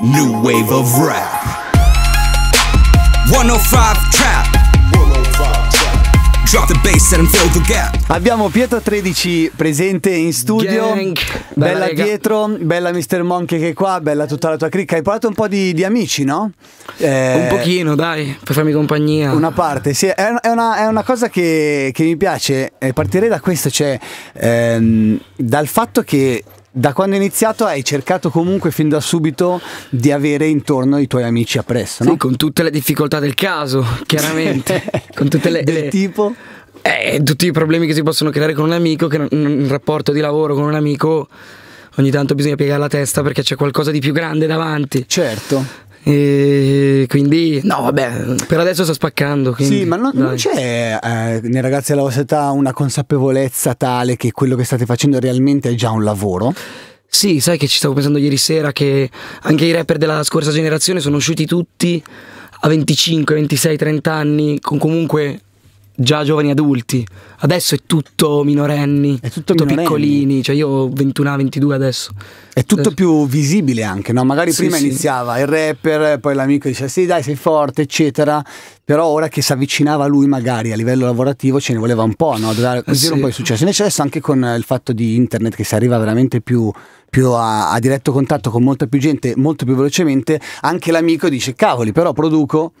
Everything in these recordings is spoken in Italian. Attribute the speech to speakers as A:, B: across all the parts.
A: New wave of rap
B: 105 trap Drop the the bass and fill gap. Abbiamo Pietro 13 presente in studio. Gang. Bella, bella Pietro, bella Mr. Monk che è qua, bella tutta la tua cricca. Hai parlato un po' di, di amici, no? Eh, un pochino,
A: dai, per farmi compagnia.
B: Una parte, sì, è, è, una, è una, cosa che, che mi piace. Eh, partirei da questo, cioè ehm, dal fatto che da quando hai iniziato hai cercato comunque fin da subito di avere intorno i tuoi amici appresso, no? Sì, con tutte le difficoltà del caso, chiaramente. con tutte le, del le... tipo? Eh, tutti i problemi che si possono creare
A: con un amico, che un rapporto di lavoro con un amico ogni tanto bisogna piegare la testa perché c'è qualcosa di più grande davanti. Certo. E quindi, no, vabbè,
B: per adesso sto spaccando. Quindi, sì, ma non, non c'è eh, nei ragazzi della vostra età una consapevolezza tale che quello che state facendo realmente è già un lavoro? Sì, sai che ci stavo pensando ieri
A: sera che anche i rapper della scorsa generazione sono usciti tutti a 25, 26, 30 anni con comunque già giovani adulti, adesso è tutto minorenni, è tutto, tutto minorenni. piccolini, cioè io ho 21-22 adesso. È tutto eh. più
B: visibile anche, no? Magari sì, prima sì. iniziava il rapper, poi l'amico dice sì dai sei forte eccetera, però ora che si avvicinava a lui magari a livello lavorativo ce ne voleva un po', no? Da eh, sì. un po' il successo. Invece adesso anche con il fatto di internet che si arriva veramente più, più a, a, diretto contatto con molta più gente, molto più velocemente, anche l'amico dice cavoli però produco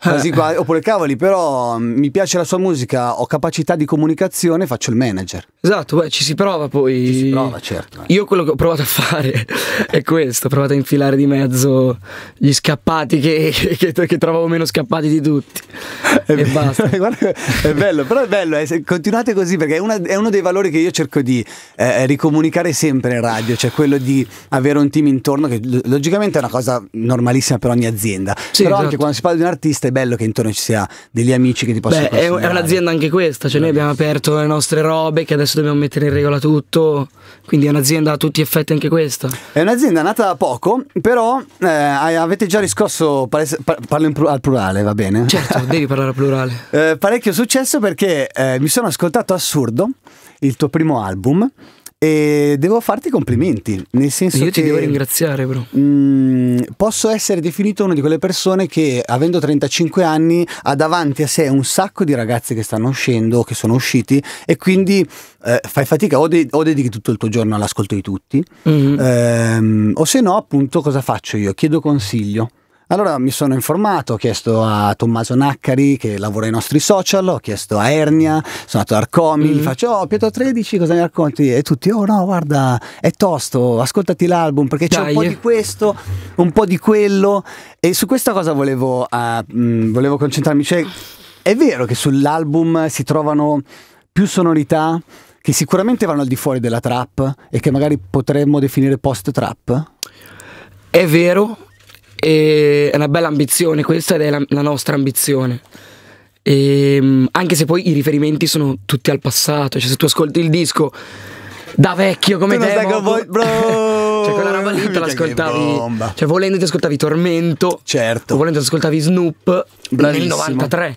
B: quasi quasi, oppure cavoli, però mm, mi piace la sua musica, ho capacità di comunicazione, faccio il manager.
A: Esatto, beh, ci si prova poi. Ci si prova, certo. Io quello che ho provato a fare è questo, ho provato a infilare di mezzo gli scappati che, che, che trovavo meno scappati di
B: tutti. È e bello, basta. Guarda, è bello, però è bello, eh, continuate così perché è, una, è, uno dei valori che io cerco di eh, eh ricomunicare sempre in radio, cioè quello di avere un team intorno che logicamente è una cosa normalissima per ogni azienda, sì, però esatto. anche quando si parla di un artista è bello che intorno ci sia degli amici che ti possono Beh, è, è
A: un'azienda anche questa, cioè noi abbiamo aperto le nostre robe che adesso dobbiamo mettere in regola tutto, quindi è un'azienda a tutti gli effetti anche questa.
B: È un'azienda nata da poco, però eh, avete già riscosso, parles- par- parlo pl al plurale, va bene? Certo, devi parlare al plurale. Eh, parecchio successo perché eh, mi sono ascoltato Assurdo, il tuo primo album. E devo farti complimenti, nel senso Io ti devo ringraziare, bro. Mm, posso essere definito una di quelle persone che, avendo 35 anni, ha davanti a sé un sacco di ragazzi che stanno uscendo, che sono usciti, e quindi eh, fai fatica o, de- o, dedichi tutto il tuo giorno all'ascolto di tutti, mm-hmm. ehm, o se no, appunto, cosa faccio io? Chiedo consiglio. Allora mi sono informato, ho chiesto a Tommaso Naccari che lavora ai nostri social, ho chiesto a Ernia, sono andato ad Arcomi, mm gli faccio oh Pietro 13 cosa mi racconti? E tutti oh no guarda è tosto, ascoltati l'album perché Dai. c'è un po' di questo, un po' di quello e su questa cosa volevo, uh, eh, mh, mm, volevo concentrarmi, cioè è vero che sull'album si trovano più sonorità che sicuramente vanno al di fuori della trap e che magari potremmo definire post trap?
A: È vero, e è una bella ambizione questa ed è la, la nostra ambizione. E, ehm, anche se poi i riferimenti sono tutti al passato, cioè se tu ascolti il disco da vecchio come te, boy, bro. cioè quella roba lì te l'ascoltavi, cioè volendo ti ascoltavi Tormento, certo. volendo ti ascoltavi Snoop Bravissimo. nel 93.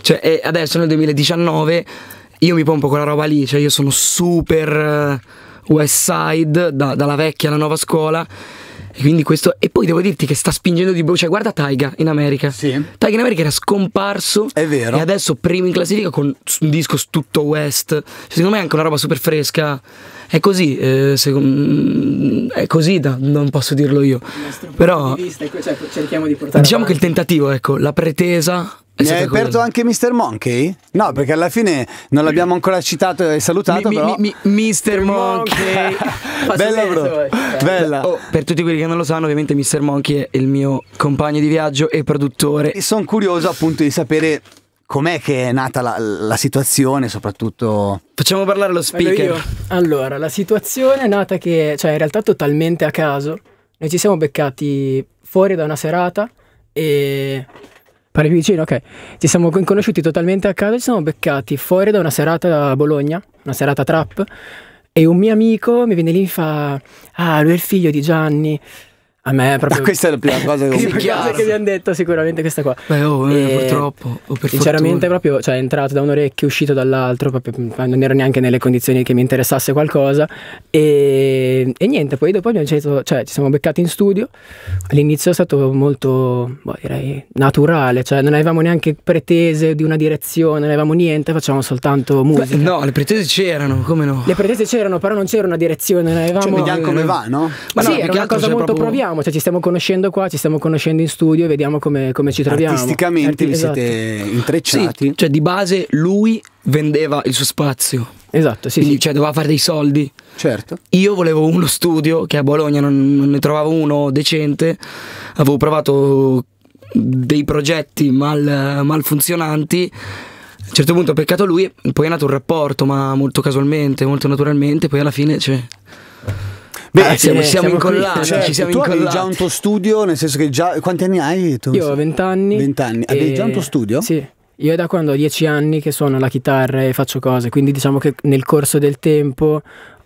A: Cioè, e adesso nel 2019 io mi pompo quella roba lì, cioè io sono super eh, West Side da, dalla vecchia alla nuova scuola e quindi questo. E poi devo dirti che sta spingendo di brutto. Cioè, guarda Taiga in America. Sì. Taiga in America era scomparso. È vero. E adesso primo in classifica con un disco tutto West. Cioè, secondo me è anche una roba super fresca. È così, eh, secondo, mm, è così, da, non posso
B: dirlo io. Però.
C: Vista, cioè, cerchiamo di portare. Diciamo avanti. che il
B: tentativo, ecco, la pretesa mi hai aperto anche Mr. Monkey? No, perché alla fine non l'abbiamo ancora citato e salutato. Mi, però.
A: Mi, mi, Mr. Monkey, bella, bro. Eh.
B: bella. Oh, per tutti quelli che non lo sanno, ovviamente, Mr. Monkey è il mio compagno di viaggio e produttore. E sono curioso appunto di sapere com'è che è nata la, la, situazione, soprattutto. Facciamo parlare lo speaker.
C: Allora, la situazione è nata che, cioè, in realtà totalmente a caso. Noi ci siamo beccati fuori da una serata e Pare più vicino, ok. Ci siamo conosciuti totalmente a caso, ci siamo beccati fuori da una serata a Bologna, una serata trap, e un mio amico mi viene lì e fa, ah, lui è il figlio di Gianni. A me è ah, proprio. questa è la prima cosa che, prima cosa che mi hanno detto, sicuramente questa qua. Beh, oh, eh, purtroppo. Oh, sinceramente, fortuna. proprio cioè, è entrato da un orecchio, uscito dall'altro, proprio, mm, non ero neanche nelle condizioni che mi interessasse qualcosa. E, e niente, poi dopo abbiamo cercato, cioè, ci siamo beccati in studio. All'inizio è stato molto, boh, direi, naturale, cioè non avevamo neanche pretese di una direzione, non avevamo niente, facevamo soltanto musica. Beh,
A: no, le pretese c'erano,
C: come no? Le pretese c'erano, però non c'era una direzione, non cioè, avevamo. Cioè, vediamo come mm. va, no? Ma sì, no, era una cosa molto proprio... proviamo conosciamo, cioè ci stiamo conoscendo qua, ci stiamo conoscendo in studio e vediamo come, come ci troviamo. Artisticamente Arti- vi siete
A: esatto. intrecciati? Sì, cioè di base lui vendeva il suo spazio. Esatto, sì, Quindi, sì. Cioè doveva fare dei soldi. Certo. Io volevo uno studio, che a Bologna non, non ne trovavo uno decente. Avevo provato dei progetti mal, funzionanti. A un certo punto ho peccato lui, poi è nato un rapporto, ma molto casualmente, molto naturalmente, poi alla fine c'è... Cioè Beh, ah, siamo, siamo, siamo incollati. Cioè, ci certo. siamo tu
B: incollati. avevi già un tuo studio, nel senso che già. Quanti anni hai tu? Io ho 20 anni. 20 Avevi già un tuo
C: studio? Sì. Io è da quando ho 10 anni che suono la chitarra e faccio cose, quindi diciamo che nel corso del tempo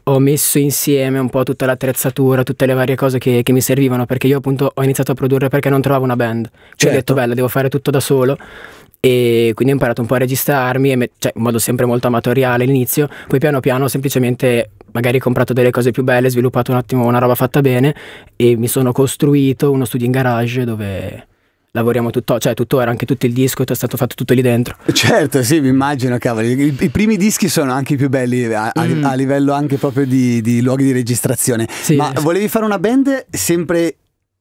C: ho messo insieme un po' tutta l'attrezzatura, tutte le varie cose che, che, mi servivano, perché io appunto ho iniziato a produrre perché non trovavo una band. Cioè certo. ho detto certo. bello, devo fare tutto da solo e quindi ho imparato un po' a registrarmi, e cioè, in modo sempre molto amatoriale all'inizio, poi piano piano semplicemente magari ho comprato delle cose più belle, sviluppato un attimo una roba fatta bene e mi sono costruito uno studio in garage dove lavoriamo tutto, cioè tuttora anche tutto il disco è stato fatto tutto lì dentro. Certo, sì, mi immagino, cavoli. I, I, primi dischi sono anche i più belli
B: a, mm. a livello anche proprio di, di luoghi di registrazione. Sì, Ma sì. volevi fare una band sempre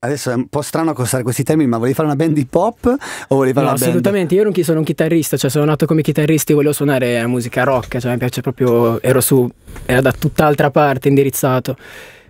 B: Adesso è un po' strano costare questi termini, ma volevi fare una band di pop o volevi fare no, una assolutamente. band?
C: Assolutamente, io sono un chitarrista, cioè sono nato come chitarrista e volevo suonare musica rock, cioè mi piace proprio, ero su, era da tutt'altra parte indirizzato.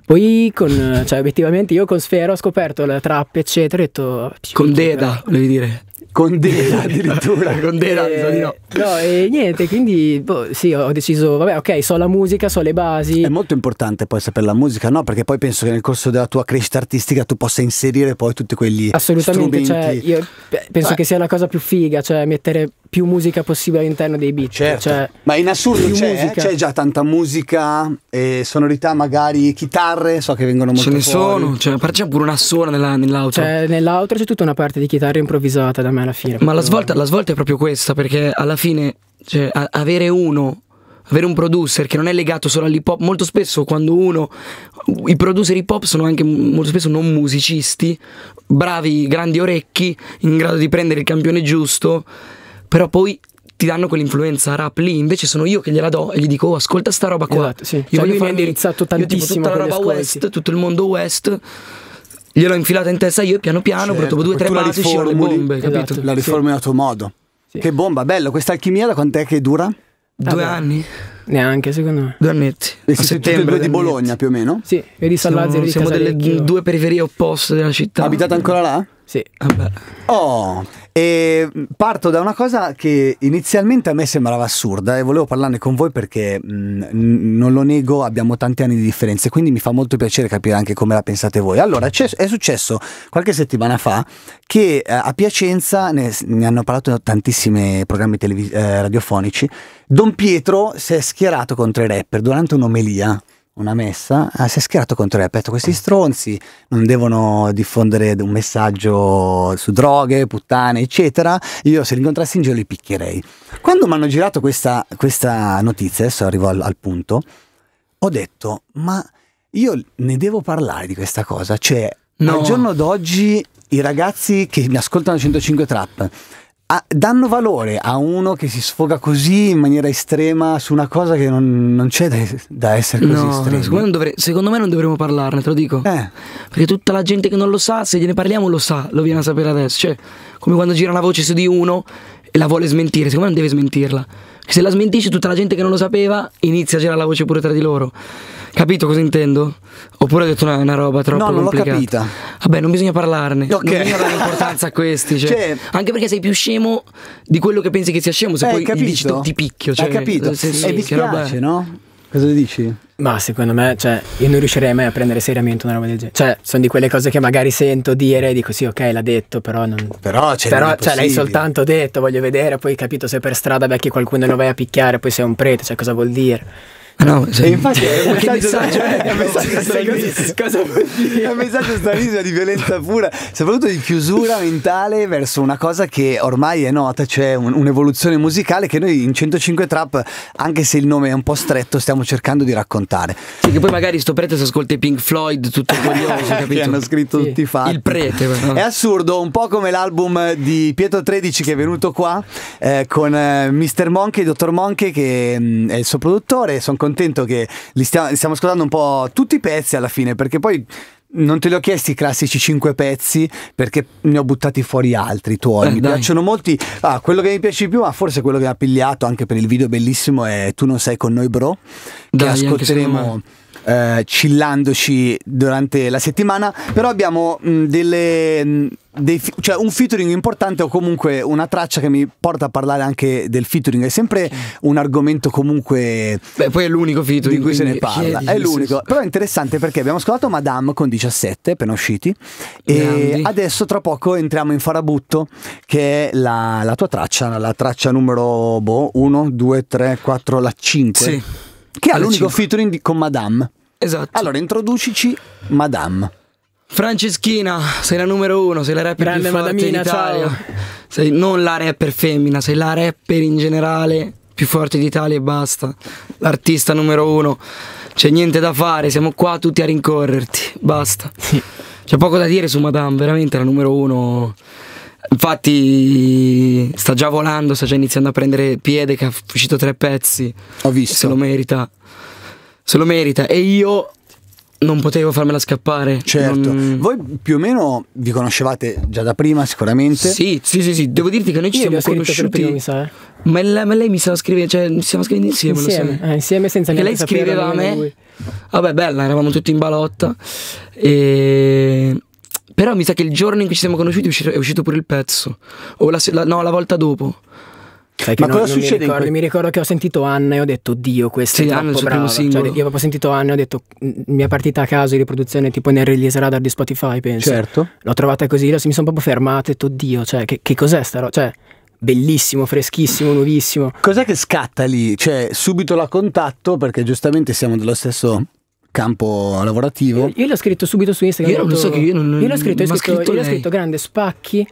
C: Poi con, cioè obiettivamente io con Sfera ho scoperto la trap eccetera e ho detto... Cioè, con
A: Deda, volevi dire? con Condena addirittura,
C: con eh, di no. Eh, no, e niente, quindi boh, sì, ho deciso, vabbè, ok, so la musica, so le basi. È molto importante poi sapere la musica, no? Perché poi penso che nel corso della tua crescita
B: artistica tu possa inserire poi tutti quegli Assolutamente, strumenti. cioè,
C: io penso Beh. che sia la cosa più figa, cioè mettere più musica possibile all'interno dei beat. Certo. Cioè, Ma in assurdo c'è, eh? c'è già
B: tanta musica, e sonorità magari, chitarre, so che vengono molto Ce ne fuori. sono,
C: cioè, c'è pure una sola nella, nell'outro. Cioè, nell'outro c'è tutta una parte di chitarra improvvisata da me alla fine. Ma la svolta,
A: la svolta, è proprio questa, perché alla fine cioè, a- avere uno avere un producer che non è legato solo all'hip hop, molto spesso quando uno, i producer hip hop sono anche molto spesso non musicisti, bravi, grandi orecchi, in grado di prendere il campione giusto però poi ti danno quell'influenza rap lì, invece sono io che gliela do e gli dico "Oh, ascolta sta roba qua". Esatto, sì. Io cioè, voglio farmi indirizzato tantissimo io, tipo, tutta la roba ascolti. west, tutto il mondo west
B: gliel'ho infilata in testa io piano piano, certo, però dopo due o tre mesi ci sono le bombe, esatto, capito? La riformi sì. a tuo modo. Sì. Che bomba, bello, questa alchimia da quant'è che dura?
C: Due ah, anni. Neanche secondo me. Due annetti. E siete tutti di Bologna più o meno? Sì,
B: e di Sallazzi siamo, siamo delle due periferie
A: opposte della città. Abitate
B: ancora là? Sì. Vabbè. Oh, e mm, parto da una cosa che inizialmente a me sembrava assurda e volevo parlarne con voi perché mh, mm, non lo nego, abbiamo tanti anni di differenze, quindi mi fa molto piacere capire anche come la pensate voi. Allora, è successo qualche settimana fa che eh, a Piacenza ne, ne hanno parlato tantissimi programmi televis- eh, radiofonici. Don Pietro si è schierato contro i rapper durante un'omelia una messa, ah, si è schierato contro lei, ha detto questi stronzi non devono diffondere un messaggio su droghe, puttane, eccetera, io se li incontrassi in giro li picchierei. Quando mi hanno girato questa, questa notizia, adesso arrivo al, al punto, ho detto, ma io ne devo parlare di questa cosa, cioè No. Al giorno d'oggi i ragazzi che mi ascoltano 105 Trap, a, ah, danno valore a uno che si sfoga così in maniera estrema su una cosa che non, non c'è da, da, essere così no, estremi. Secondo
A: me, secondo me, non dovremmo parlarne, te lo dico. Eh. Perché tutta la gente che non lo sa, se gliene parliamo lo sa, lo viene a sapere adesso. Cioè, come quando gira una voce su di uno e la vuole smentire, secondo me non deve smentirla se la smentisci tutta la gente che non lo sapeva, inizia a girare la voce pure tra di loro. Capito cosa intendo? Oppure ho detto una, una roba troppo no, non complicata. l'ho capita. Vabbè, non bisogna parlarne. Okay. Non bisogna dare importanza a questi. Cioè. Cioè, anche perché sei più scemo
C: di quello che pensi che sia scemo. Se eh, poi capito. dici ti picchio. Eh, cioè, Hai capito? Se, sì, e mi spiace, roba... no? Cosa dici? Ma secondo me, cioè, io non riuscirei mai a prendere seriamente una roba del genere. Cioè, sono di quelle cose che magari sento dire e dico sì, ok, l'ha detto, però non. Però, c'è però cioè, l'hai soltanto detto, voglio vedere, poi capito se per strada becchi qualcuno e lo vai a picchiare, poi sei un prete, cioè, cosa vuol dire? Ah, no, cioè, e infatti è un
A: messaggio, stranissimo.
B: È un messaggio stranissimo di violenza pura, soprattutto di chiusura mentale verso una cosa che ormai è nota, cioè un, un'evoluzione musicale che noi in 105 Trap, anche se il nome è un po' stretto, stiamo cercando di raccontare. Sì, che poi magari sto prete si ascolta i Pink Floyd, tutto coglioso, capito? che hanno scritto sì. tutti i fatti. Il prete, però. È assurdo, un po' come l'album di Pietro 13 che è venuto qua eh, con eh, Mr. Monkey e Dottor Monkey che mh, mm, è il suo produttore, sono contento che li stia, stiamo ascoltando un po' tutti i pezzi alla fine, perché poi non te li ho chiesti i classici cinque pezzi perché ne ho buttati fuori altri tuoi. Eh, mi dai. piacciono molti. Ah, quello che mi piace di più, ma forse quello che mi ha pigliato anche per il video bellissimo è Tu non sei con noi, bro. Dai, che ascolteremo eh, chillandoci durante la settimana, però abbiamo mh, mm, delle... Mh, mm, dei, cioè un featuring importante o comunque una traccia che mi porta a parlare anche del featuring è sempre un argomento comunque Beh, poi è l'unico
A: featuring di cui se ne parla è l'unico
B: però è interessante perché abbiamo ascoltato Madame con 17 appena usciti Grandi. e adesso tra poco entriamo in Farabutto che è la, la tua traccia la traccia numero boh, 1, 2, 3, 4, la 5 sì che ha l'unico 5. featuring di, con Madame. Esatto. Allora, introducici Madame.
A: Franceschina, sei la numero uno, sei la rapper Grande più forte Madamina, d'Italia. Ciao. Sei non la rapper femmina, sei la rapper in generale più forte d'Italia e basta. L'artista numero uno. C'è niente da fare, siamo qua tutti a rincorrerti. Basta. Sì. C'è poco da dire su Madame, veramente la numero uno. Infatti sta già volando, sta già iniziando a prendere piede che ha uscito tre pezzi. Ho visto. Se lo merita.
B: Se lo merita. E io non potevo farmela scappare. Certo. Non... Voi più o meno vi conoscevate già da prima, sicuramente. Sì, sì, sì, sì. Devo dirti che noi ci Io siamo conosciuti. Prima, sa, eh. ma, lei, ma, lei, mi stava scrivendo, cioè ci stiamo scrivendo insieme, insieme.
C: Eh, insieme senza che lei scriveva a me.
A: Vabbè, bella, eravamo tutti in balotta. E però mi sa che il giorno in cui ci siamo conosciuti è uscito, è uscito pure il pezzo. O la, la, no, la volta dopo.
C: Sai Ma non, cosa non succede? Mi ricordo, quel... mi ricordo, che ho sentito Anna e ho detto Dio, questo sì, è troppo bravo. Cioè, io avevo sentito Anna e ho detto mia partita a caso di riproduzione tipo nel release radar di Spotify, penso. Certo. L'ho trovata così, mi sono proprio fermato e ho detto Dio, cioè che, che cos'è sta roba? Cioè, bellissimo, freschissimo, nuovissimo. Cos'è che scatta lì? Cioè, subito la contatto perché
B: giustamente siamo dello stesso campo lavorativo. Io, eh, io l'ho scritto subito su Instagram. Io non lo so che io non. Io l'ho scritto, scritto, scritto, io scritto
C: grande spacchi.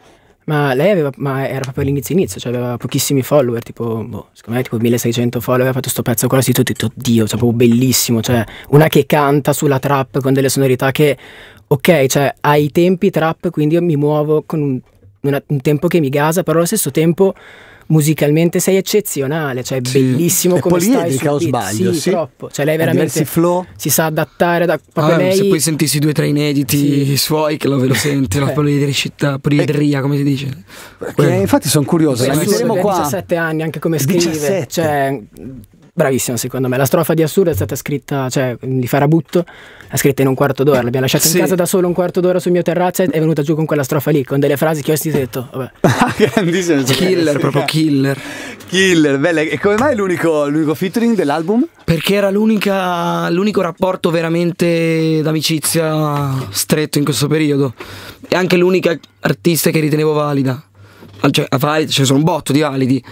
C: Ma lei aveva, ma era proprio all'inizio, inizio, cioè aveva pochissimi follower, tipo, boh, secondo me tipo 1600 follower, ha fatto questo pezzo qua, sì, tutto, tutto, oddio, cioè proprio bellissimo, cioè una che canta sulla trap con delle sonorità che, ok, cioè ai tempi trap, quindi io mi muovo con un, una, un tempo che mi gasa, però allo stesso tempo musicalmente sei eccezionale, cioè è sì. bellissimo è come stai sul o sbaglio, sì, sì. troppo. Cioè lei veramente si sa adattare da proprio ah, lei... se poi
A: sentissi due tre inediti sì. suoi che lo ve lo sente, la eh. poliedricità, ecco. poliedria, come si dice. Perché, infatti sono curioso, la metteremo qua. 17
C: anni anche come scrive, 17. cioè bravissima secondo me. La strofa di Assur è stata scritta, cioè di Farabutto, è scritta in un quarto d'ora, l'abbiamo lasciata sì. in casa da solo un quarto d'ora sul mio terrazzo e è venuta giù con quella strofa lì, con delle frasi che ho detto, vabbè. Ah, grandissimo. Cioè, killer, proprio eh.
B: killer. Killer, bella. E come mai l'unico, l'unico featuring dell'album? Perché era
A: l'unico rapporto veramente d'amicizia stretto in questo periodo. E anche l'unica artista che ritenevo valida. Cioè, valida, cioè sono un botto di validi.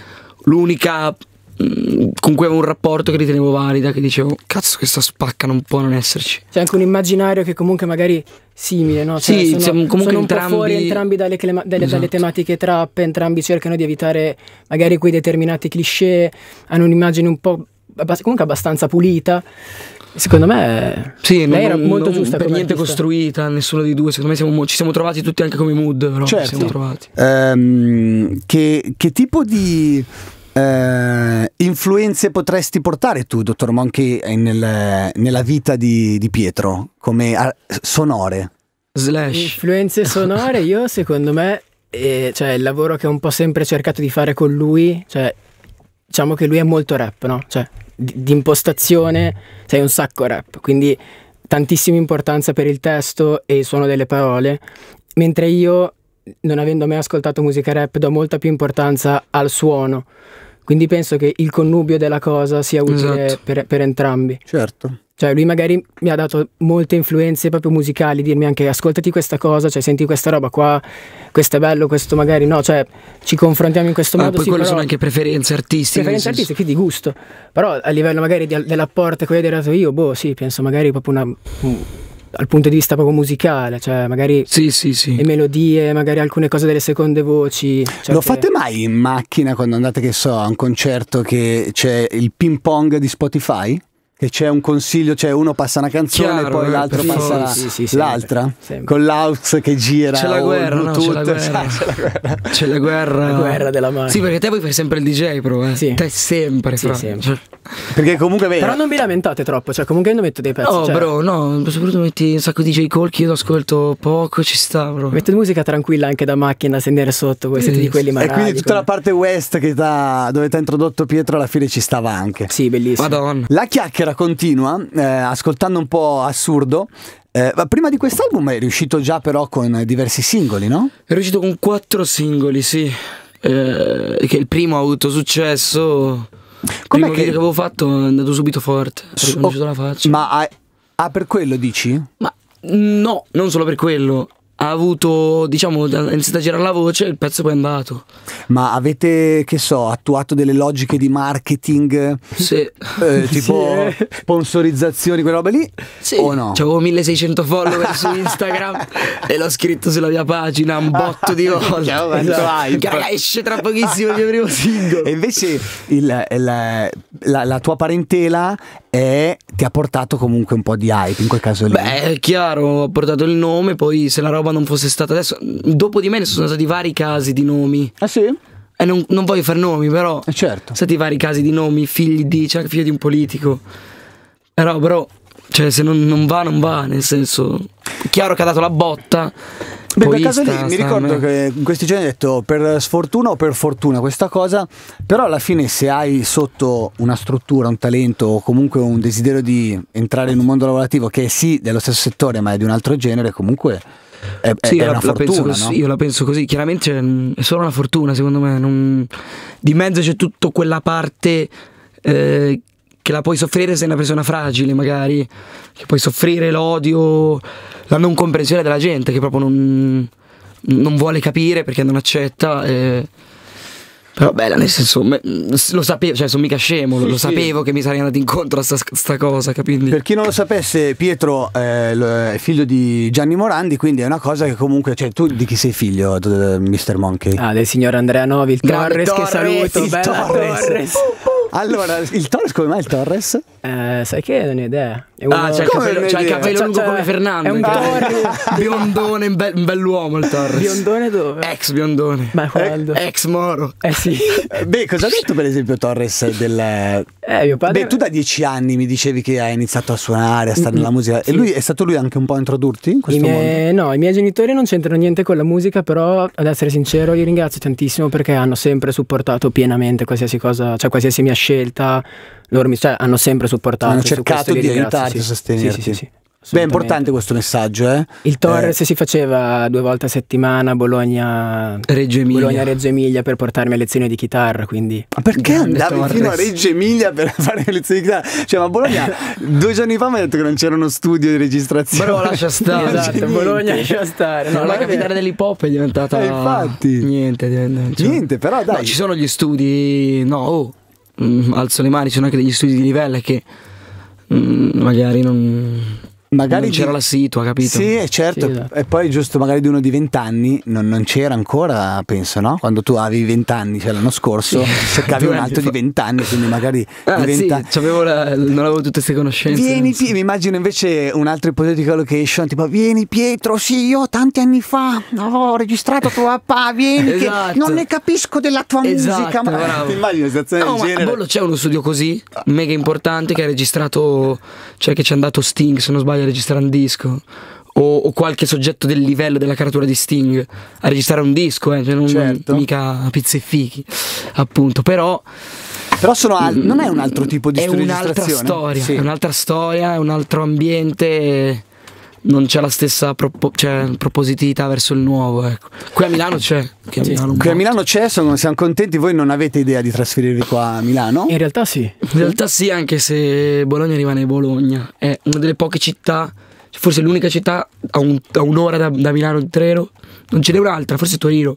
A: L'unica Mm, comunque avevo un rapporto che ritenevo valida, che dicevo, cazzo questa spacca non può non esserci.
C: C'è anche un immaginario che comunque magari simile, no? Cioè sì, sono, siamo comunque sono entrambi... fuori entrambi dalle, dalle, dalle esatto. tematiche trap, entrambi cercano di evitare magari quei determinati cliché, hanno un'immagine un po' comunque abbastanza pulita. Secondo me sì, lei era molto non giusta. Per niente artista.
A: costruita, nessuno di due. Secondo me siamo, ci siamo trovati tutti anche come mood. Però certo. ci siamo certo.
B: trovati. Um, che, che tipo di eh, influenze potresti portare tu, dottor Monchi, eh, nel, nella vita di, di Pietro come a, sonore?
C: Slash. Influenze sonore, io secondo me, eh, cioè il lavoro che ho un po' sempre cercato di fare con lui, cioè diciamo che lui è molto rap, no? Cioè di, di impostazione sei un sacco rap, quindi tantissima importanza per il testo e il suono delle parole, mentre io non avendo mai ascoltato musica rap do molta più importanza al suono quindi penso che il connubio della cosa sia utile esatto. per, per entrambi. Certo. Cioè, lui magari mi ha dato molte influenze proprio musicali, dirmi anche ascoltati questa cosa, cioè senti questa roba qua, questo è bello, questo magari no, cioè ci confrontiamo in questo ah, modo. Poi sì, quello sono anche preferenze artistiche. Preferenze artistiche, quindi gusto. Però a livello magari di, dell'apporto che ho dato io, boh, sì, penso magari proprio una, dal punto di vista proprio musicale, cioè magari sì, sì, sì. le melodie, magari alcune cose delle seconde voci. Certe... Cioè Lo fate
B: mai in macchina quando andate, che so, a un concerto che c'è il ping pong di Spotify? Che c'è un consiglio, cioè uno passa una canzone Chiaro, e poi eh, l'altro sì, passa sì, sì, l'altra con l'aux che gira. C'è la guerra, no, c'è, la guerra. c'è la guerra. C'è la guerra. La guerra della mano. Sì,
A: perché
C: te poi fai sempre il DJ, però. Eh? Te sempre, però. sempre. Perché comunque vedi. Però non vi lamentate troppo, cioè comunque io non metto dei pezzi. No, cioè... bro, no, soprattutto metti un sacco di J. Cole che io ascolto poco, ci sta, bro. Metti musica tranquilla anche da macchina, sedere sotto, questi sì. di quelli magari. E quindi tutta come... la parte
B: west che t'ha, dove ti ha introdotto Pietro alla fine ci stava anche. Sì, bellissimo. Madonna. La chiacchiera continua, eh, ascoltando un po' assurdo, eh, ma prima di quest'album è riuscito già però con diversi singoli, no? È riuscito con quattro singoli, sì. Eh,
A: che il primo ha avuto successo Com'è che... che avevo fatto è andato subito forte, so... la faccia. Ma ah, per quello dici? Ma no, non solo per quello ha avuto, diciamo, ha iniziato a girare la voce e il pezzo poi è andato.
B: Ma avete, che so, attuato delle logiche di marketing? Sì. Eh, tipo
A: sì. sponsorizzazioni, quella roba lì? Sì. O no? C'avevo 1600 follower su Instagram e l'ho scritto sulla mia pagina un botto di volte. Esatto. Cara, esce
B: tra pochissimo il mio primo singolo. E invece il, il, la, la, tua parentela e ti ha portato comunque un po' di hype in quel caso lì. Beh, è
A: chiaro, ho portato il nome, poi se la roba non fosse stata adesso, dopo di me ne sono stati vari casi di nomi. Ah sì? E non, non voglio far nomi, però... Eh certo. Sono stati vari casi di nomi, figli di, cioè figlio di un politico. Però, però, cioè se non, non va, non va, nel senso... Chiaro che ha
B: dato la botta Beh, Poi caso lì mi ricordo che in questi giorni ho detto per sfortuna o per fortuna questa cosa, però alla fine se hai sotto una struttura, un talento o comunque un desiderio di entrare in un mondo lavorativo che è sì dello stesso settore ma è di un altro genere, comunque è, sì, è io, la, fortuna, la così, no? io
A: la penso così, chiaramente mm, è solo una fortuna secondo me, non... di mezzo c'è tutta quella parte... Eh, che la puoi soffrire se sei una persona fragile, magari, che puoi soffrire l'odio, la non comprensione della gente che proprio non, non vuole capire perché non accetta. E... Però bella, nel senso, lo
B: sapevo, cioè sono mica scemo, sì, lo, sapevo che mi sarei andato incontro a sta, sta cosa, capito? Per chi non lo sapesse, Pietro eh, è figlio di Gianni Morandi, quindi è una cosa che comunque, cioè tu di chi sei figlio, Mr. Monkey? Ah, del signor Andrea Novi, il Torres, Torres, che saluto, il bella Torres. Torres.
C: allora, il Torres, come mai il Torres? Eh, sai che non ho idea. Ah, c'è il capello, c'è il capello lungo cioè, come Fernando. È un torri. biondone,
A: un, bel, un bell'uomo il Torres. Biondone dove? Ex biondone. Ma quando? Ex Moro. Eh sì.
B: Eh, beh, cosa ha detto per esempio Torres del... Eh, mio padre... Beh, tu da dieci anni mi dicevi che hai iniziato a suonare, a stare mm, nella mm, musica. Sì. E lui è stato lui anche un po' a introdurti in questo I miei...
C: mondo? No, i miei genitori non c'entrano niente con la musica, però ad essere sincero li ringrazio tantissimo perché hanno sempre supportato pienamente qualsiasi cosa, cioè qualsiasi mia scelta loro mi, cioè, hanno sempre supportato. Hanno cercato di aiutarti a sostenere. Sì,
B: sì,
C: Beh, è importante questo messaggio, eh? Il Torres eh. si faceva due volte a settimana Bologna Reggio Emilia. Bologna Reggio Emilia per portarmi a lezioni di chitarra, quindi Ma perché andavi Torres. fino a
B: Reggio Emilia per fare lezioni di chitarra? Cioè, ma Bologna due giorni fa mi ha detto che non c'era uno studio di registrazione. Però lascia stare, esatto, Bologna lascia stare. No, la capitale
A: dell'hip hop è diventata eh, infatti. Niente, diventa... cioè... niente, però dai. No, ci sono gli studi, no, oh mh, mm, alzo le mani, ci sono anche degli studi di livello che mh, mm, magari non,
B: magari non c'era di... la situa, capito? Sì, certo. Sì, esatto. E poi giusto magari di uno di vent'anni non, non c'era ancora, penso, no? Quando tu avevi vent'anni, cioè l'anno scorso, sì. cercavi un altro fa... di vent'anni, quindi magari ah, diventa... sì, la... non avevo tutte queste conoscenze. Vieni, so. mi immagino invece un'altra ipotetica location, tipo vieni Pietro, sì, io tanti anni fa ho registrato tuo papà, vieni esatto. che non ne capisco della tua esatto, musica, ma ti immagino una situazione no, del genere? Bollo
A: c'è uno studio così, mega importante che ha registrato, cioè che ci è andato Sting, se non sbaglio registrare un disco o, o, qualche soggetto del livello della caratura di Sting a registrare un disco, eh, cioè non certo. mica pizze fichi, appunto, però però al- mm. non è un altro tipo di è registrazione. Un'altra storia, sì. È un'altra storia, è un altro ambiente non c'è la stessa propo cioè, propositività verso il nuovo. Ecco. Qui a Milano c'è.
B: Qui a Milano, sì. Milano c'è, siamo contenti. Voi non avete idea di trasferirvi qua a Milano? In realtà sì. In
A: realtà sì, anche se Bologna rimane Bologna. È una delle poche città, forse l'unica città a, un'ora da, da, Milano in treno. Non ce n'è un'altra, forse Torino.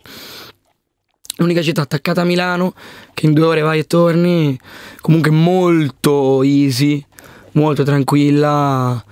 A: L'unica città attaccata a Milano, che in due ore vai e torni, comunque molto easy, molto tranquilla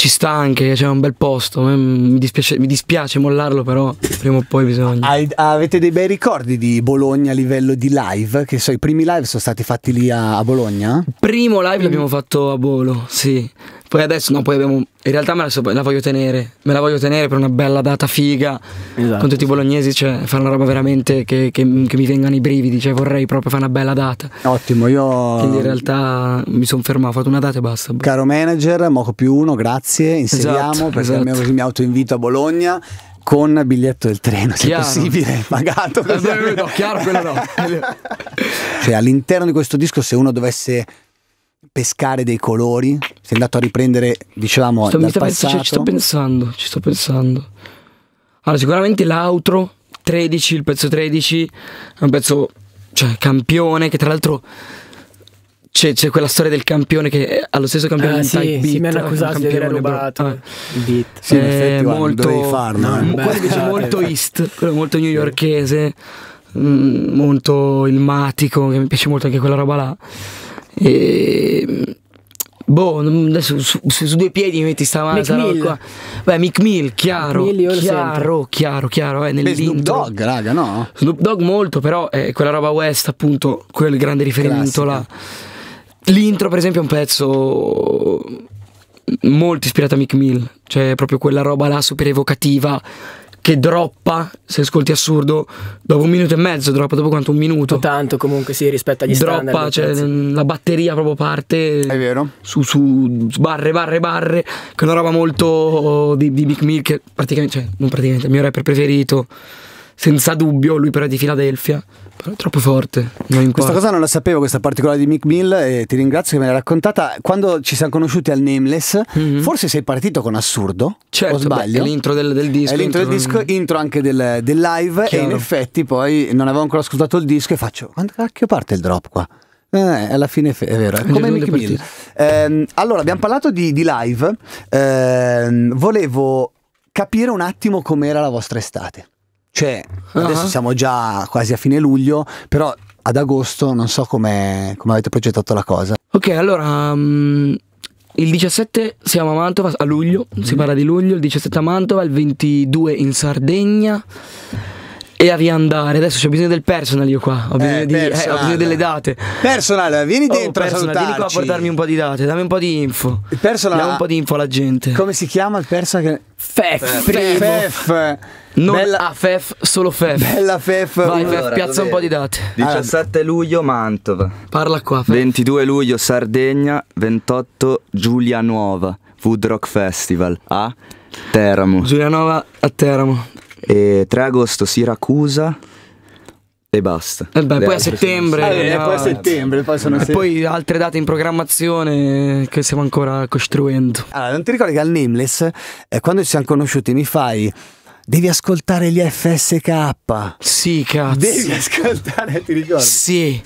A: ci sta anche, c'è cioè un bel posto. Mi dispiace, mi dispiace, mollarlo, però prima o poi
B: bisogna. Hai, avete dei bei ricordi di Bologna a livello di live? Che so, i primi live sono stati fatti lì a, a Bologna?
A: Primo live mm. l'abbiamo fatto a Bolo, sì. Poi adesso no, poi abbiamo. In realtà me la, la, voglio tenere. Me la voglio tenere per una bella data figa. Esatto, con tutti i bolognesi, cioè fare una roba veramente che, che, che, mi vengano i brividi. Cioè, vorrei proprio fare una bella data.
B: Ottimo, io. Quindi in
A: realtà mi sono fermato, ho fatto una data e
B: basta. Caro manager, Moco più uno, grazie. Inseriamo esatto, perché esatto. così mi autoinvito a Bologna con biglietto del treno, chiaro. se possibile, pagato. Eh, no, chiaro, quello no. cioè, all'interno di questo disco, se uno dovesse pescare dei colori? Sei andato a riprendere, diciamo, sto, dal passato? Penso, ci, sto
A: pensando, ci sto pensando. Allora, sicuramente l'outro 13, il pezzo 13, è un pezzo, cioè, campione, che tra l'altro... C'è, c'è, quella storia del campione che ha lo stesso campione ah, di sì, beat, sì, mi hanno accusato di aver rubato
C: ah. il beat sì, eh, molto, farlo, no, eh. Beh, invece molto esatto.
A: east quello molto newyorkese mm, molto ilmatico, che mi piace molto anche quella roba là e, ehm, boh, adesso su, su, su, due piedi mi metti sta mano. Mick Beh, Mick Mill, chiaro, Mick chiaro, chiaro, chiaro, eh, Snoop Dogg, raga, no? Snoop Dogg molto, però è eh, quella roba West, appunto, quel grande riferimento Classica. là. L'intro, per esempio, è un pezzo molto ispirato a Mick Mill, cioè proprio quella roba là super evocativa che droppa, se ascolti assurdo, dopo un minuto e mezzo, droppa dopo quanto un minuto. O tanto comunque sì, rispetta agli droppa, Droppa, cioè la batteria proprio parte. È vero. Su, su barre, barre, barre, che è una roba molto di, di Big Mill che praticamente, cioè non praticamente, il mio rapper preferito senza dubbio, lui però è di Filadelfia. Però è troppo forte. questa cosa non
B: la sapevo, questa particolare di Mick Mill, e ti ringrazio che me l'hai raccontata. Quando ci siamo conosciuti al Nameless, mm -hmm. forse sei partito con Assurdo. Certo, o sbaglio. Beh, è l'intro del, del, disco. È l'intro del disco, intro anche del, del live. Chiaro. E in effetti poi non avevo ancora ascoltato il disco e faccio, quando cacchio parte il drop qua? Eh, alla fine è vero, è come Mick Mill. Eh, allora, abbiamo parlato di, di live. Eh, volevo capire un attimo com'era la vostra estate. Cioè, uh-huh. adesso siamo già quasi a fine luglio, però ad agosto non so come avete progettato la cosa. Ok, allora... Um...
A: Il 17 siamo a Mantova, a luglio, mm. si parla di luglio, il 17 a Mantova, il 22 in Sardegna, e a riandare. Adesso c'ho bisogno del personal io qua. Ho bisogno, eh, di, eh, ho bisogno delle date. Personal, vieni oh, dentro. Oh, personal, vieni qua a portarmi un po' di date, dammi un po' di
B: info. Il personal. Dammi un po' di info alla gente. Come si chiama il personal?
A: Fef. Fef. Fef. Non Bella... a Fef, solo Fef. Bella Fef. Vai, allora, Fef, piazza dov'è? un po' di date. 17 luglio Mantova. Parla qua, Fef. 22 luglio Sardegna, 28 Giulia Nuova, Rock Festival. A Teramo. Giulianova a Teramo. E 3 agosto Siracusa e basta. E eh beh, poi a settembre, eh, no. poi a eh. settembre, poi sono e poi
B: altre date in programmazione che stiamo ancora costruendo. Allora, non ti ricordi che al Nameless, eh, quando ci siamo conosciuti, mi fai devi ascoltare gli FSK. Sì, cazzo. Devi
C: ascoltare, ti
A: ricordi? Sì.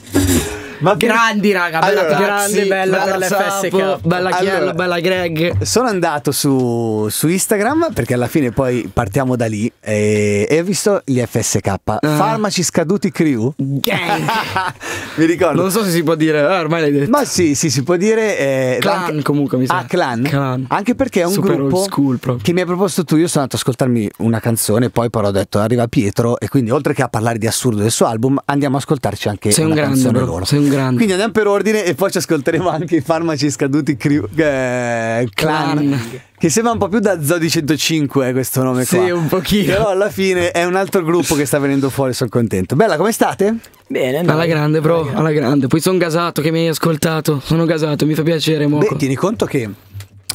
A: Ma Grandi, raga. Bella allora, grande, bella, bella, FSK. Bella, bella Chiello, allora,
B: bella Greg. Sono andato su, su, Instagram perché alla fine poi partiamo da lì e, e ho visto gli FSK. Ah. Eh. Farmaci scaduti crew. mi ricordo. Non so se si può dire, eh, ormai l'hai detto. Ma sì, sì, si può dire. Eh, clan anche, comunque mi sa. Ah, clan. clan. Anche perché è un Super gruppo che mi hai proposto tu. Io sono andato ad ascoltarmi una canzone, poi però ho detto arriva Pietro e quindi oltre che a parlare di assurdo del suo album andiamo a ascoltarci anche Sei una un canzone bro. loro. Sei un grande. Quindi andiamo per ordine e poi ci ascolteremo anche i farmaci scaduti crew, eh, clan. clan. Che sembra un po' più da Zodi 105 eh, questo nome sì, qua. Sì, un pochino. Però alla fine è un altro gruppo che sta venendo fuori, sono contento. Bella, come state? Bene,
A: no. alla grande, bro, alla grande. Alla grande. Poi sono gasato che mi hai ascoltato. Sono gasato, mi fa piacere. Moco. Beh, tieni
B: conto che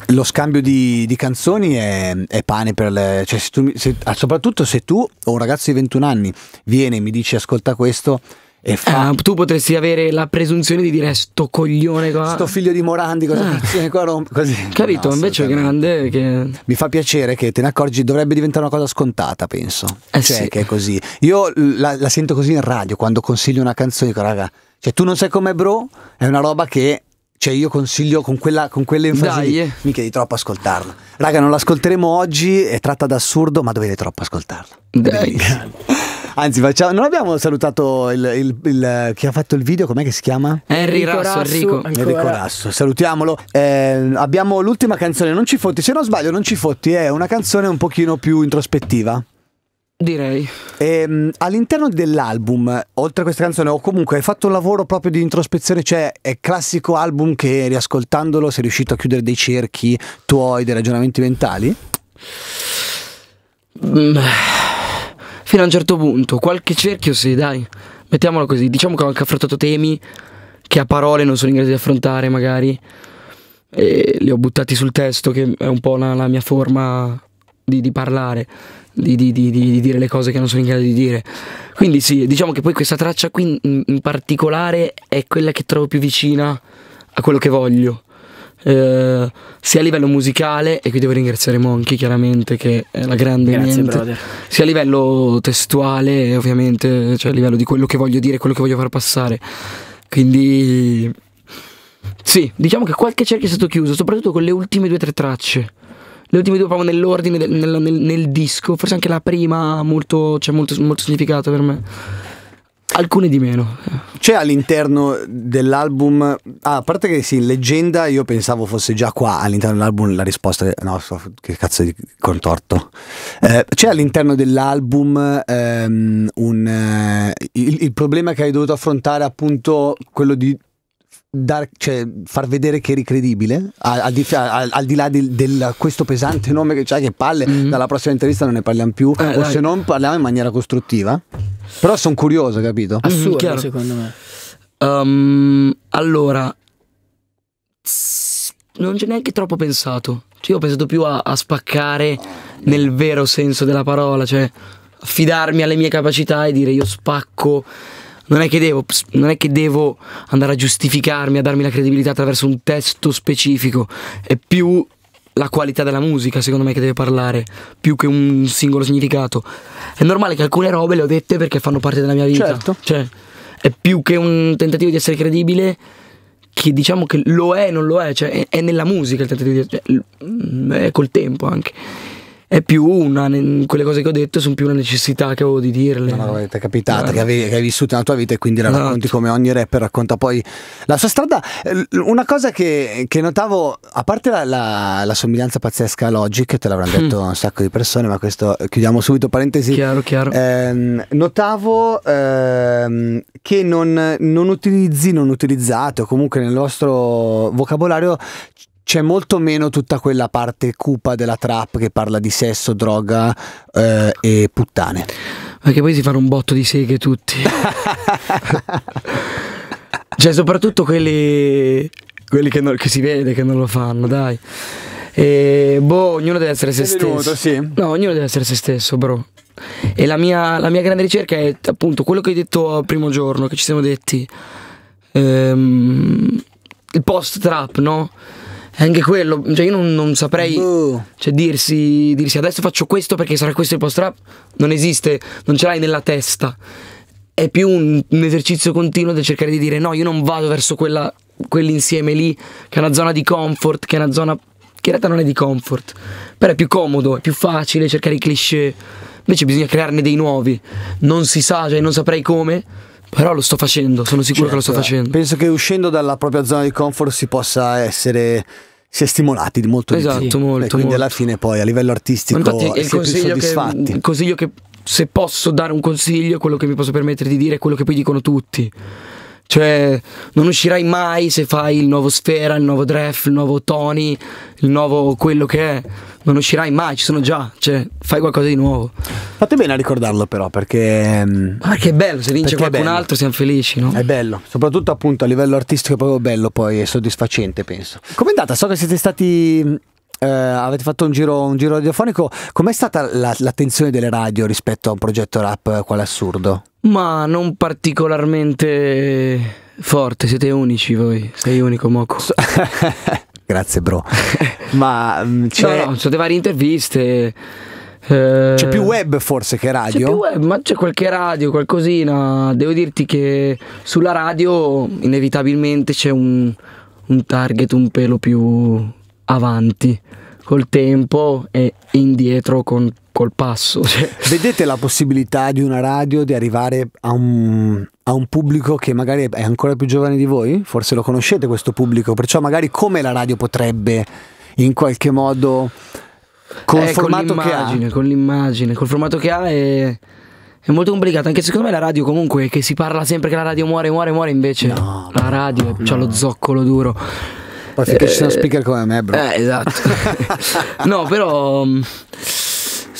B: lo scambio di, di canzoni è, è, pane per le, cioè se tu, se, soprattutto se tu o un ragazzo di 21 anni viene e mi dice ascolta questo e fa, ah. tu potresti avere la presunzione di dire eh, sto coglione qua. Sto figlio di Morandi, cosa ah. qua romp- così. Capito, no, invece è grande. Che... Mi fa piacere che te ne accorgi, dovrebbe diventare una cosa scontata, penso. Eh cioè, sì. che è così. Io la, la, sento così in radio quando consiglio una canzone, dico, raga, cioè tu non sai com'è, bro, è una roba che cioè io consiglio con, quella, con quell'enfasi mica di troppo ascoltarla raga non l'ascolteremo oggi è tratta d'assurdo ma dovete troppo ascoltarla Dai. Dai. Anzi, facciamo, non abbiamo salutato il, il, il, chi ha fatto il video, com'è che si chiama? Henry Rasso, Enrico. Enrico Rasso, salutiamolo. Eh, abbiamo l'ultima canzone, Non ci fotti, se non sbaglio Non ci fotti è una canzone un pochino più introspettiva. Direi. E, ehm, all'interno dell'album, oltre a questa canzone, o comunque hai fatto un lavoro proprio di introspezione, cioè è classico album che riascoltandolo sei riuscito a chiudere dei cerchi tuoi, dei ragionamenti mentali?
A: Mm fino a un certo punto, qualche cerchio sì, dai, mettiamolo così, diciamo che ho anche affrontato temi che a parole non sono in grado di affrontare magari, e li ho buttati sul testo che è un po' la, la mia forma di, di parlare, di, di, di, dire le cose che non sono in grado di dire. Quindi sì, diciamo che poi questa traccia qui in, in particolare è quella che trovo più vicina a quello che voglio eh, sia a livello musicale, e qui devo ringraziare Monchi chiaramente che è la grande Grazie, mente, brother. sia a livello testuale ovviamente, cioè a livello di quello che voglio dire, quello che voglio far passare. Quindi sì, diciamo che qualche cerchio è stato chiuso, soprattutto con le ultime due o tre tracce. Le ultime due proprio nell'ordine, nel, nel, nel, disco, forse anche la prima molto, cioè molto, molto significato per me. Alcune di meno.
B: C'è all'interno dell'album, ah, a parte che sì, leggenda, io pensavo fosse già qua all'interno dell'album la risposta, no, che cazzo di contorto. Eh, c'è all'interno dell'album ehm, un, eh, il, il problema che hai dovuto affrontare appunto quello di Dar, cioè, far vedere che eri credibile, al, al, di, al, di, là di del, questo pesante nome che c'hai, che palle, mm-hmm. dalla prossima intervista non ne parliamo più, eh, o dai. se non parliamo in maniera costruttiva. Però sono curioso, capito? Mm-hmm, Assurdo, Chiaro. secondo me. Um, allora,
A: non c'è neanche troppo pensato. Cioè, io ho pensato più a, a spaccare nel vero senso della parola, cioè affidarmi alle mie capacità e dire io spacco non è, che devo, non è che devo andare a giustificarmi, a darmi la credibilità attraverso un testo specifico, è più la qualità della musica, secondo me, che deve parlare, più che un singolo significato. È normale che alcune robe le ho dette perché fanno parte della mia vita. Certo. Cioè, è più che un tentativo di essere credibile, che diciamo che lo è, non lo è, cioè è, è nella musica il tentativo di essere, cioè, è col tempo anche è più una, quelle
B: cose che ho detto sono più una necessità che avevo di dirle. No, no, è capitata, no. Eh. che, avevi, che, hai vissuto nella tua vita e quindi la esatto. racconti no. come ogni rapper racconta poi la sua strada. Eh, una cosa che, che notavo, a parte la, la, la, somiglianza pazzesca a Logic, te l'avranno mm. detto mm. un sacco di persone, ma questo chiudiamo subito parentesi. Chiaro, chiaro. Ehm, notavo ehm, che non, non utilizzi, non utilizzate o comunque nel vostro vocabolario c'è molto meno tutta quella parte cupa della trap che parla di sesso, droga eh, e puttane. Perché poi si fanno un botto di seghe tutti.
A: cioè, soprattutto quelli, quelli che, non, che si vede che non lo fanno, dai. E boh, ognuno deve essere se stesso. Venuto, sì. No, ognuno deve essere se stesso, bro. E la mia, la mia, grande ricerca è appunto quello che hai detto al primo giorno, che ci siamo detti. Ehm, il post-trap, no? Anche quello, cioè io non, non saprei boh. cioè dirsi, dirsi adesso faccio questo perché sarà questo il post rap, non esiste, non ce l'hai nella testa. È più un, un esercizio continuo del cercare di dire no, io non vado verso quella, quell'insieme lì, che è una zona di comfort, che è una zona che in realtà non è di comfort, però è più comodo, è più facile cercare i cliché, invece bisogna crearne dei nuovi, non si sa, cioè non saprei come, però lo sto facendo,
B: sono sicuro certo. che lo sto certo. facendo. Penso che uscendo dalla propria zona di comfort si possa essere si è stimolati molto esatto, di più. Esatto, molto. E quindi molto. alla fine poi a livello artistico Ma Infatti, si è più soddisfatti. Che, il
A: consiglio che se posso dare un consiglio, quello che mi posso permettere di dire è quello che poi dicono tutti. Cioè, non uscirai mai se fai il nuovo Sfera, il nuovo Dref, il nuovo Tony, il nuovo quello che è non uscirai mai, ci sono già, cioè fai qualcosa di nuovo.
B: Fate bene a ricordarlo però perché... Mm, Ma che bello, se vince qualcun altro siamo felici, no? È bello, soprattutto appunto a livello artistico è proprio bello poi, è soddisfacente penso. Com'è andata? So che siete stati Uh, avete fatto un giro, un giro radiofonico, com'è stata la, l'attenzione delle radio rispetto a un progetto rap quale assurdo?
A: Ma non particolarmente forte, siete unici voi, sei unico Moco.
B: Grazie bro.
A: Ma mm, c'è... No, no, sono varie interviste. Eh, c'è più
B: web forse che radio? C'è più
A: web, ma c'è qualche radio, qualcosina. Devo dirti che sulla radio inevitabilmente c'è un, un target un pelo più avanti col tempo e indietro con col passo.
B: Cioè. Vedete la possibilità di una radio di arrivare a un, a un, pubblico che magari è ancora più giovane di voi? Forse lo conoscete questo pubblico, perciò magari come la radio potrebbe in qualche modo... Col eh, formato con che ha. Con l'immagine, col
A: formato che ha è, è, molto complicato. Anche secondo me la radio comunque, che si parla sempre che la radio muore, muore, muore, invece no, la radio no. ha lo zoccolo duro.
B: Poi finché eh, ci sono eh, speaker come
A: me, bro. Eh, esatto. no, però... Mm,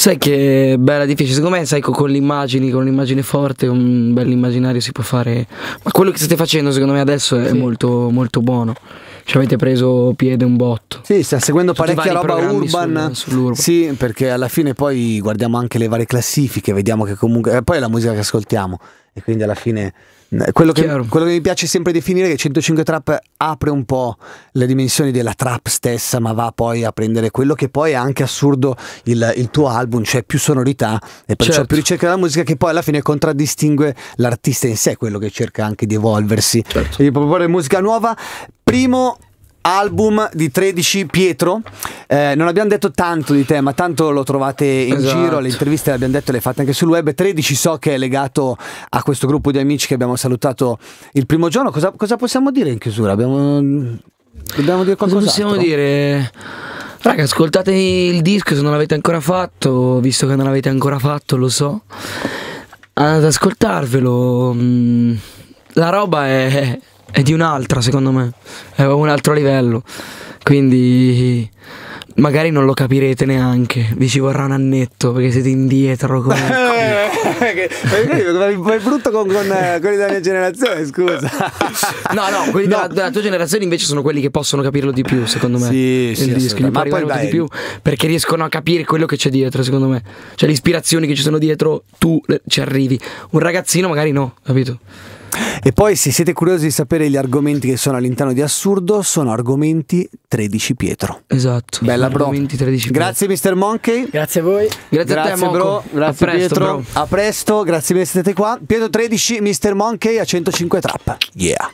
A: Sai che è bella difficile, secondo me sai con le immagini, con un'immagine forte, un bell'immaginario si può fare. Ma quello che state facendo secondo me adesso è sì. molto, molto buono. Ci avete preso piede un botto.
B: Sì, sta seguendo Tutti parecchia roba urban. Sul, Sì, perché alla fine poi guardiamo anche le varie classifiche, vediamo che comunque... Eh, poi è la musica che ascoltiamo e quindi alla fine quello che, quello che, mi piace sempre definire è che 105 Trap apre un po' le dimensioni della trap stessa, ma va poi a prendere quello che poi è anche assurdo il, il tuo album, cioè più sonorità e perciò certo. più ricerca della musica che poi alla fine contraddistingue l'artista in sé, quello che cerca anche di evolversi certo. e di proporre musica nuova. Primo album di 13 Pietro. Eh, non abbiamo detto tanto di te, ma tanto lo trovate in esatto. giro, le interviste le abbiamo detto, le fate anche sul web. 13 so che è legato a questo gruppo di amici che abbiamo salutato il primo giorno. Cosa, cosa possiamo dire in chiusura? Abbiamo, dobbiamo dire qualcosa? Possiamo
A: dire... Raga, ascoltate il disco se non l'avete ancora fatto, visto che non l'avete ancora fatto, lo so. Andate ad ascoltarvelo. Mm, la roba è, è di un'altra secondo me, è un altro livello, quindi magari non lo capirete neanche, vi ci vorrà un annetto perché siete indietro
B: come... Eh, è brutto con, con, eh, quelli della mia generazione, scusa.
A: No, no, quelli no. Della, della, tua generazione invece sono quelli che possono capirlo di più, secondo me. Sì, sì, disco, gli Ma poi dai. di più perché riescono a capire quello che c'è dietro, secondo me. Cioè le ispirazioni che ci sono dietro, tu le, ci arrivi. Un ragazzino magari no, capito?
B: E poi se siete curiosi di sapere gli argomenti che sono all'interno di Assurdo, sono argomenti 13 Pietro. Esatto. Bella bro. 13 Grazie mister Monkey. Grazie a voi. Grazie, grazie a te, bro. Grazie a presto, Pietro. Bro. A presto, grazie mille siete qua. Pietro 13, mister Monkey a 105 trap.
A: Yeah.